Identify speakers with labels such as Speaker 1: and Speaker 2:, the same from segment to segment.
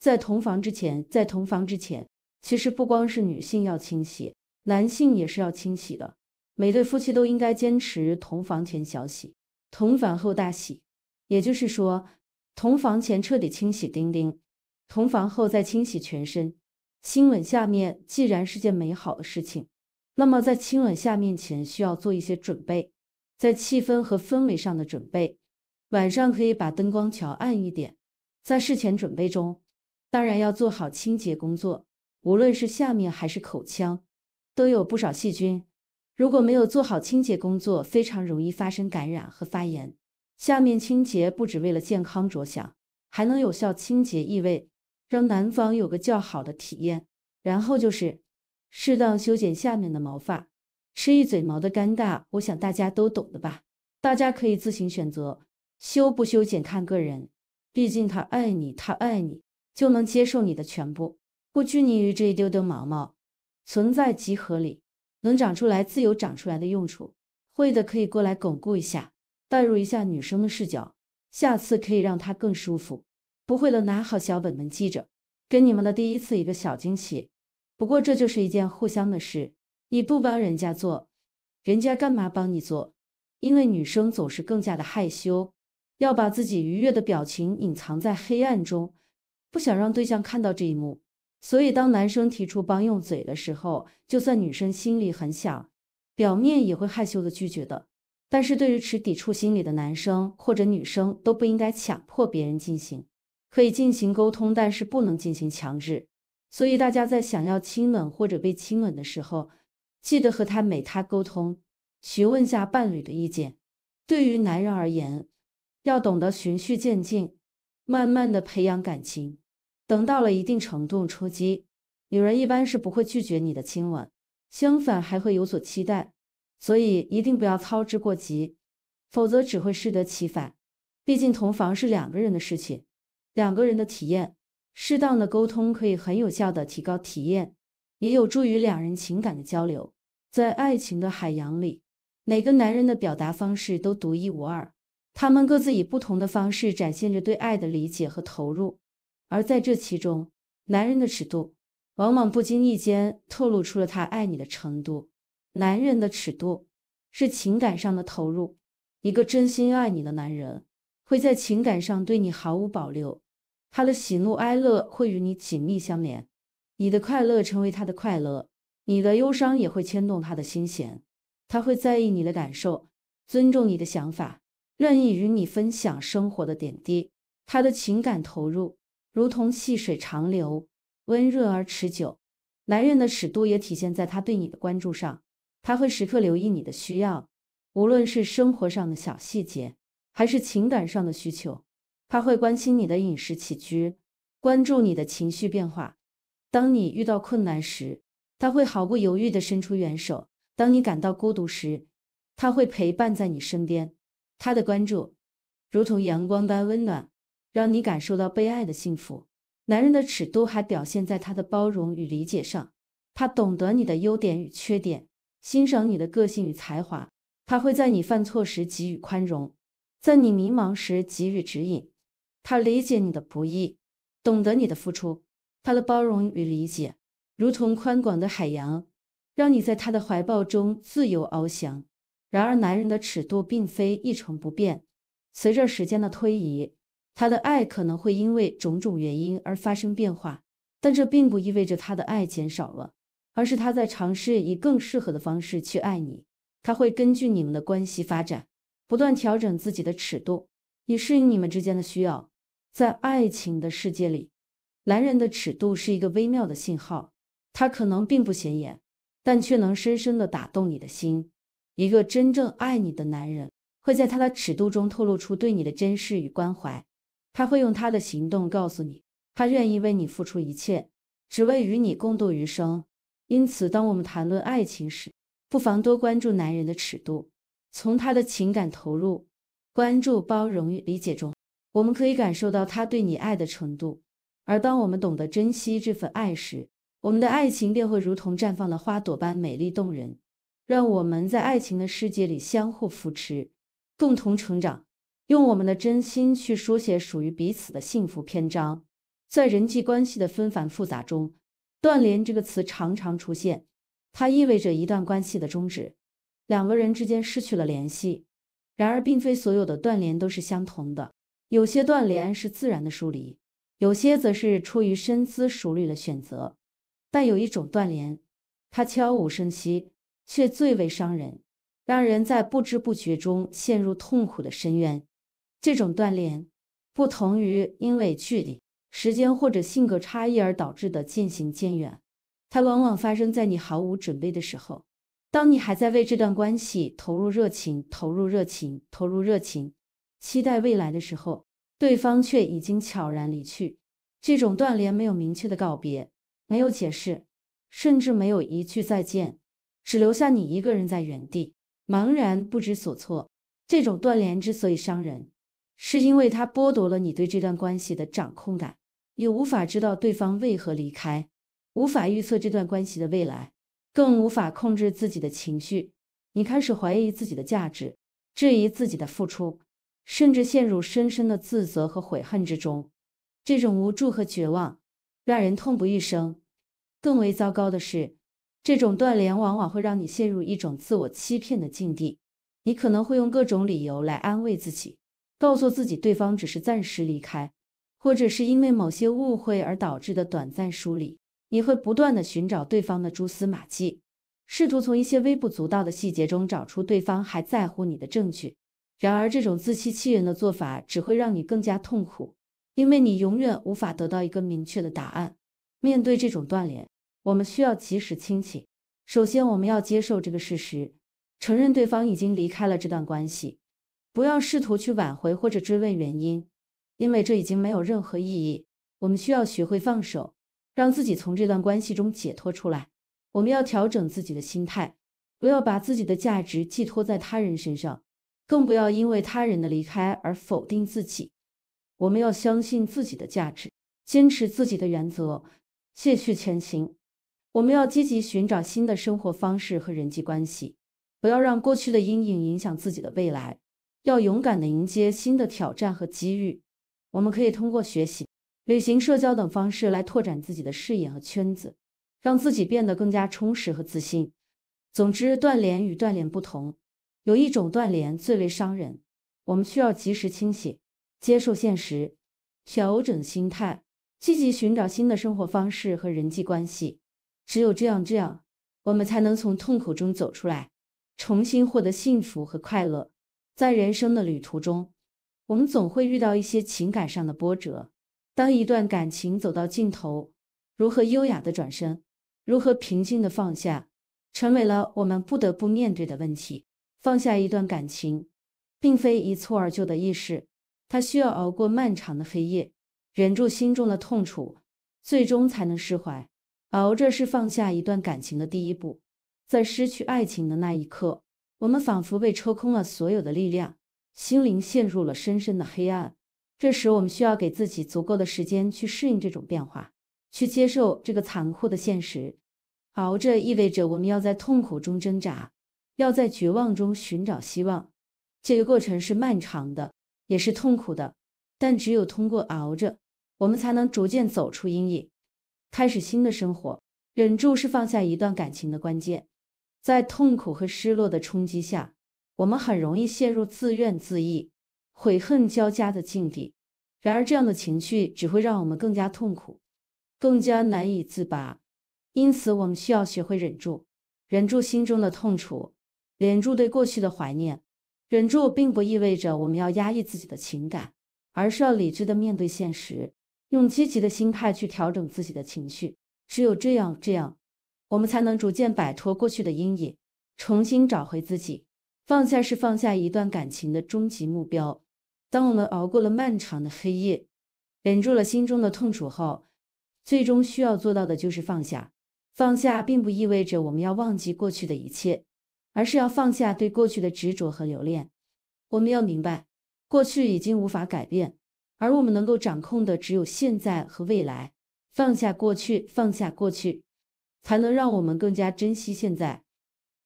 Speaker 1: 在同房之前，在同房之前，其实不光是女性要清洗，男性也是要清洗的。每对夫妻都应该坚持同房前小洗，同房后大洗。也就是说，同房前彻底清洗丁丁，同房后再清洗全身。亲吻下面既然是件美好的事情，那么在亲吻下面前需要做一些准备，在气氛和氛围上的准备。晚上可以把灯光调暗一点，在事前准备中。当然要做好清洁工作，无论是下面还是口腔，都有不少细菌。如果没有做好清洁工作，非常容易发生感染和发炎。下面清洁不只为了健康着想，还能有效清洁异味，让男方有个较好的体验。然后就是适当修剪下面的毛发，吃一嘴毛的尴尬，我想大家都懂的吧？大家可以自行选择修不修剪，看个人。毕竟他爱你，他爱你。就能接受你的全部，不拘泥于这一丢丢毛毛，存在即合理，能长出来，自有长出来的用处。会的可以过来巩固一下，代入一下女生的视角，下次可以让她更舒服。不会的拿好小本本记着，给你们的第一次一个小惊喜。不过这就是一件互相的事，你不帮人家做，人家干嘛帮你做？因为女生总是更加的害羞，要把自己愉悦的表情隐藏在黑暗中。不想让对象看到这一幕，所以当男生提出帮用嘴的时候，就算女生心里很想，表面也会害羞的拒绝的。但是，对于持抵触心理的男生或者女生，都不应该强迫别人进行，可以进行沟通，但是不能进行强制。所以，大家在想要亲吻或者被亲吻的时候，记得和他、每他沟通，询问下伴侣的意见。对于男人而言，要懂得循序渐进，慢慢的培养感情。等到了一定程度，出击，女人一般是不会拒绝你的亲吻，相反还会有所期待，所以一定不要操之过急，否则只会适得其反。毕竟同房是两个人的事情，两个人的体验，适当的沟通可以很有效的提高体验，也有助于两人情感的交流。在爱情的海洋里，每个男人的表达方式都独一无二，他们各自以不同的方式展现着对爱的理解和投入。而在这其中，男人的尺度往往不经意间透露出了他爱你的程度。男人的尺度是情感上的投入。一个真心爱你的男人会在情感上对你毫无保留，他的喜怒哀乐会与你紧密相连，你的快乐成为他的快乐，你的忧伤也会牵动他的心弦。他会在意你的感受，尊重你的想法，愿意与你分享生活的点滴。他的情感投入。如同细水长流，温润而持久。男人的尺度也体现在他对你的关注上，他会时刻留意你的需要，无论是生活上的小细节，还是情感上的需求，他会关心你的饮食起居，关注你的情绪变化。当你遇到困难时，他会毫不犹豫的伸出援手；当你感到孤独时，他会陪伴在你身边。他的关注，如同阳光般温暖。让你感受到被爱的幸福。男人的尺度还表现在他的包容与理解上，他懂得你的优点与缺点，欣赏你的个性与才华，他会在你犯错时给予宽容，在你迷茫时给予指引。他理解你的不易，懂得你的付出。他的包容与理解，如同宽广的海洋，让你在他的怀抱中自由翱翔。然而，男人的尺度并非一成不变，随着时间的推移。他的爱可能会因为种种原因而发生变化，但这并不意味着他的爱减少了，而是他在尝试以更适合的方式去爱你。他会根据你们的关系发展，不断调整自己的尺度，以适应你们之间的需要。在爱情的世界里，男人的尺度是一个微妙的信号，他可能并不显眼，但却能深深地打动你的心。一个真正爱你的男人，会在他的尺度中透露出对你的珍视与关怀。他会用他的行动告诉你，他愿意为你付出一切，只为与你共度余生。因此，当我们谈论爱情时，不妨多关注男人的尺度，从他的情感投入、关注、包容与理解中，我们可以感受到他对你爱的程度。而当我们懂得珍惜这份爱时，我们的爱情便会如同绽放的花朵般美丽动人。让我们在爱情的世界里相互扶持，共同成长。用我们的真心去书写属于彼此的幸福篇章。在人际关系的纷繁复杂中，断联这个词常常出现，它意味着一段关系的终止，两个人之间失去了联系。然而，并非所有的断联都是相同的，有些断联是自然的疏离，有些则是出于深思熟虑的选择。但有一种断联，它悄无声息，却最为伤人，让人在不知不觉中陷入痛苦的深渊。这种断联不同于因为距离、时间或者性格差异而导致的渐行渐远，它往往发生在你毫无准备的时候。当你还在为这段关系投入热情、投入热情、投入热情，期待未来的时候，对方却已经悄然离去。这种断联没有明确的告别，没有解释，甚至没有一句再见，只留下你一个人在原地茫然不知所措。这种断联之所以伤人，是因为他剥夺了你对这段关系的掌控感，也无法知道对方为何离开，无法预测这段关系的未来，更无法控制自己的情绪。你开始怀疑自己的价值，质疑自己的付出，甚至陷入深深的自责和悔恨之中。这种无助和绝望让人痛不欲生。更为糟糕的是，这种断联往往会让你陷入一种自我欺骗的境地，你可能会用各种理由来安慰自己。告诉自己，对方只是暂时离开，或者是因为某些误会而导致的短暂疏离。你会不断的寻找对方的蛛丝马迹，试图从一些微不足道的细节中找出对方还在乎你的证据。然而，这种自欺欺人的做法只会让你更加痛苦，因为你永远无法得到一个明确的答案。面对这种断联，我们需要及时清醒。首先，我们要接受这个事实，承认对方已经离开了这段关系。不要试图去挽回或者追问原因，因为这已经没有任何意义。我们需要学会放手，让自己从这段关系中解脱出来。我们要调整自己的心态，不要把自己的价值寄托在他人身上，更不要因为他人的离开而否定自己。我们要相信自己的价值，坚持自己的原则，继续前行。我们要积极寻找新的生活方式和人际关系，不要让过去的阴影影响自己的未来。要勇敢地迎接新的挑战和机遇。我们可以通过学习、旅行、社交等方式来拓展自己的视野和圈子，让自己变得更加充实和自信。总之，断联与断联不同，有一种断联最为伤人。我们需要及时清醒，接受现实，调整心态，积极寻找新的生活方式和人际关系。只有这样，这样我们才能从痛苦中走出来，重新获得幸福和快乐。在人生的旅途中，我们总会遇到一些情感上的波折。当一段感情走到尽头，如何优雅的转身，如何平静的放下，成为了我们不得不面对的问题。放下一段感情，并非一蹴而就的易事，它需要熬过漫长的黑夜，忍住心中的痛楚，最终才能释怀。熬着是放下一段感情的第一步，在失去爱情的那一刻。我们仿佛被抽空了所有的力量，心灵陷入了深深的黑暗。这时，我们需要给自己足够的时间去适应这种变化，去接受这个残酷的现实。熬着意味着我们要在痛苦中挣扎，要在绝望中寻找希望。这个过程是漫长的，也是痛苦的，但只有通过熬着，我们才能逐渐走出阴影，开始新的生活。忍住是放下一段感情的关键。在痛苦和失落的冲击下，我们很容易陷入自怨自艾、悔恨交加的境地。然而，这样的情绪只会让我们更加痛苦，更加难以自拔。因此，我们需要学会忍住，忍住心中的痛楚，忍住对过去的怀念。忍住并不意味着我们要压抑自己的情感，而是要理智的面对现实，用积极的心态去调整自己的情绪。只有这样，这样。我们才能逐渐摆脱过去的阴影，重新找回自己。放下是放下一段感情的终极目标。当我们熬过了漫长的黑夜，忍住了心中的痛楚后，最终需要做到的就是放下。放下并不意味着我们要忘记过去的一切，而是要放下对过去的执着和留恋。我们要明白，过去已经无法改变，而我们能够掌控的只有现在和未来。放下过去，放下过去。才能让我们更加珍惜现在，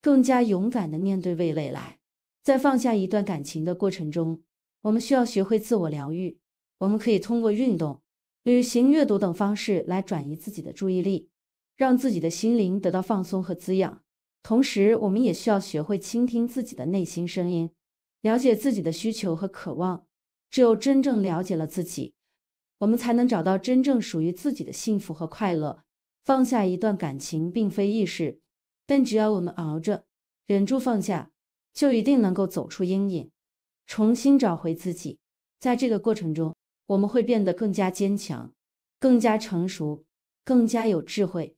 Speaker 1: 更加勇敢的面对未来。在放下一段感情的过程中，我们需要学会自我疗愈。我们可以通过运动、旅行、阅读等方式来转移自己的注意力，让自己的心灵得到放松和滋养。同时，我们也需要学会倾听自己的内心声音，了解自己的需求和渴望。只有真正了解了自己，我们才能找到真正属于自己的幸福和快乐。放下一段感情并非易事，但只要我们熬着，忍住放下，就一定能够走出阴影，重新找回自己。在这个过程中，我们会变得更加坚强，更加成熟，更加有智慧。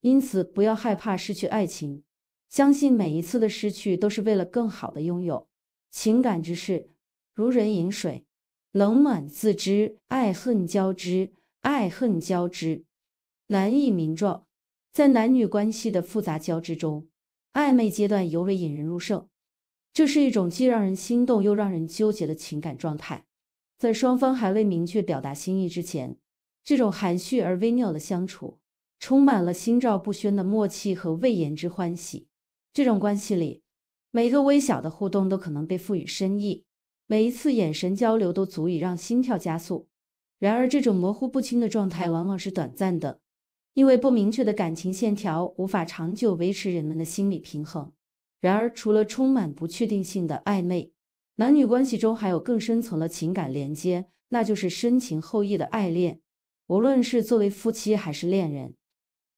Speaker 1: 因此，不要害怕失去爱情，相信每一次的失去都是为了更好的拥有。情感之事，如人饮水，冷暖自知，爱恨交织，爱恨交织。难以名状，在男女关系的复杂交织中，暧昧阶段尤为引人入胜。这是一种既让人心动又让人纠结的情感状态。在双方还未明确表达心意之前，这种含蓄而微妙的相处，充满了心照不宣的默契和未言之欢喜。这种关系里，每个微小的互动都可能被赋予深意，每一次眼神交流都足以让心跳加速。然而，这种模糊不清的状态往往是短暂的。因为不明确的感情线条无法长久维持人们的心理平衡。然而，除了充满不确定性的暧昧，男女关系中还有更深层的情感连接，那就是深情厚谊的爱恋。无论是作为夫妻还是恋人，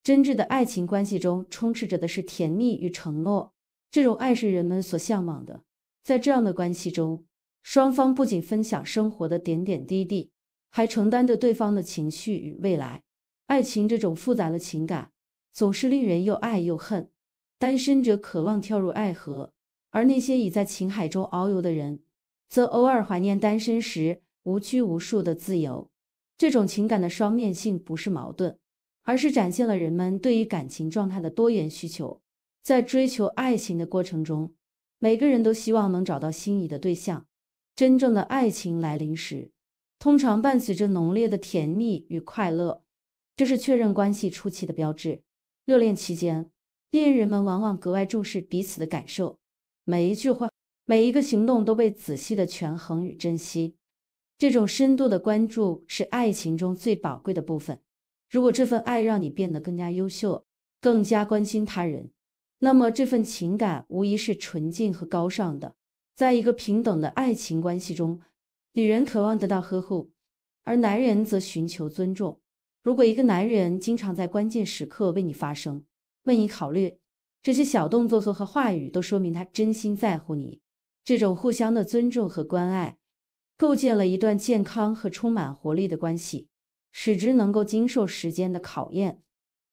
Speaker 1: 真挚的爱情关系中充斥着的是甜蜜与承诺。这种爱是人们所向往的。在这样的关系中，双方不仅分享生活的点点滴滴，还承担着对方的情绪与未来。爱情这种复杂的情感，总是令人又爱又恨。单身者渴望跳入爱河，而那些已在情海中遨游的人，则偶尔怀念单身时无拘无束的自由。这种情感的双面性不是矛盾，而是展现了人们对于感情状态的多元需求。在追求爱情的过程中，每个人都希望能找到心仪的对象。真正的爱情来临时，通常伴随着浓烈的甜蜜与快乐。这是确认关系初期的标志。热恋期间，恋人们往往格外重视彼此的感受，每一句话、每一个行动都被仔细的权衡与珍惜。这种深度的关注是爱情中最宝贵的部分。如果这份爱让你变得更加优秀，更加关心他人，那么这份情感无疑是纯净和高尚的。在一个平等的爱情关系中，女人渴望得到呵护，而男人则寻求尊重。如果一个男人经常在关键时刻为你发声、为你考虑，这些小动作和话语都说明他真心在乎你。这种互相的尊重和关爱，构建了一段健康和充满活力的关系，使之能够经受时间的考验。